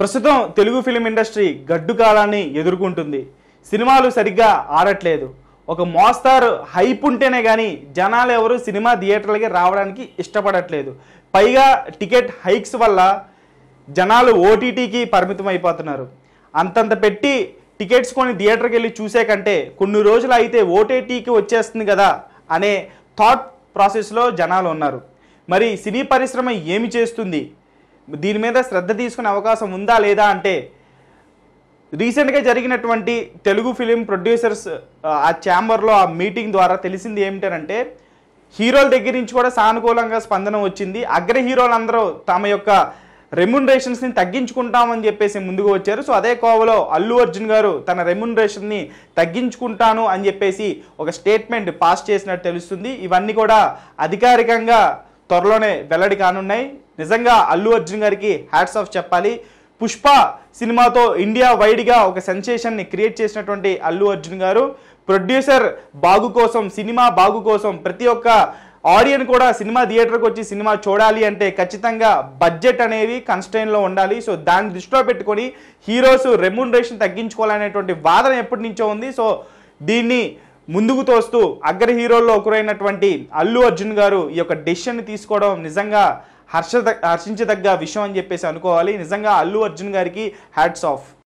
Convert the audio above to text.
ప్రస్తుతం Telugu film industry గడ్డు కాలాన్ని ఎదుర్కొంటుంది సినిమాలు సరిగ్గా ఆడట్లేదు ఒక మోస్తారు హైప్ ఉంటేనే కానీ జనాలు ఎవరు సినిమా థియేటర్లకి రావడానికి ఇష్టపడట్లేదు పైగా టికెట్ హైక్స్ వల్ల జనాలు ఓటీటీకి పరిమితం అయిపోతున్నారు అంతంత పెట్టి టికెట్స్ కొని థియేటర్కి వెళ్ళి చూసే కంటే కొన్ని రోజులు అయితే ఓటీటీకి వచ్చేస్తుంది కదా అనే థాట్ ప్రాసెస్లో జనాలు ఉన్నారు మరి సినీ పరిశ్రమ ఏమి చేస్తుంది దీని మీద శ్రద్ధ తీసుకునే అవకాశం ఉందా లేదా అంటే రీసెంట్గా జరిగినటువంటి తెలుగు ఫిలిం ప్రొడ్యూసర్స్ ఆ ఛాంబర్లో ఆ మీటింగ్ ద్వారా తెలిసింది ఏమిటనంటే హీరోల దగ్గర నుంచి కూడా సానుకూలంగా స్పందన వచ్చింది అగ్ర హీరోలందరూ తమ యొక్క రెమ్యునరేషన్స్ని తగ్గించుకుంటామని చెప్పేసి ముందుకు వచ్చారు సో అదే కోవలో అల్లు అర్జున్ గారు తన రెమ్యునరేషన్ని తగ్గించుకుంటాను అని చెప్పేసి ఒక స్టేట్మెంట్ పాస్ చేసినట్టు తెలుస్తుంది ఇవన్నీ కూడా అధికారికంగా త్వరలోనే వెల్లడి కానున్నాయి నిజంగా అల్లు అర్జున్ గారికి హ్యాట్స్ ఆఫ్ చెప్పాలి పుష్ప సినిమాతో ఇండియా వైడ్గా ఒక సెన్సేషన్ని క్రియేట్ చేసినటువంటి అల్లు అర్జున్ గారు ప్రొడ్యూసర్ బాగు కోసం సినిమా బాగు కోసం ప్రతి ఒక్క ఆడియన్ కూడా సినిమా థియేటర్కి వచ్చి సినిమా చూడాలి అంటే ఖచ్చితంగా బడ్జెట్ అనేది కన్స్టైన్లో ఉండాలి సో దాన్ని దృష్టిలో పెట్టుకొని హీరోస్ రెమ్యూనరేషన్ తగ్గించుకోవాలనేటువంటి వాదన ఎప్పటి నుంచో ఉంది సో దీన్ని ముందుకు తోస్తూ అగ్ర హీరోల్లో ఒకరైనటువంటి అల్లు అర్జున్ గారు ఈ యొక్క డెసిషన్ తీసుకోవడం నిజంగా హర్ష హర్షించదగ్గ విషయం అని చెప్పేసి అనుకోవాలి నిజంగా అల్లు అర్జున్ గారికి హ్యాట్స్ ఆఫ్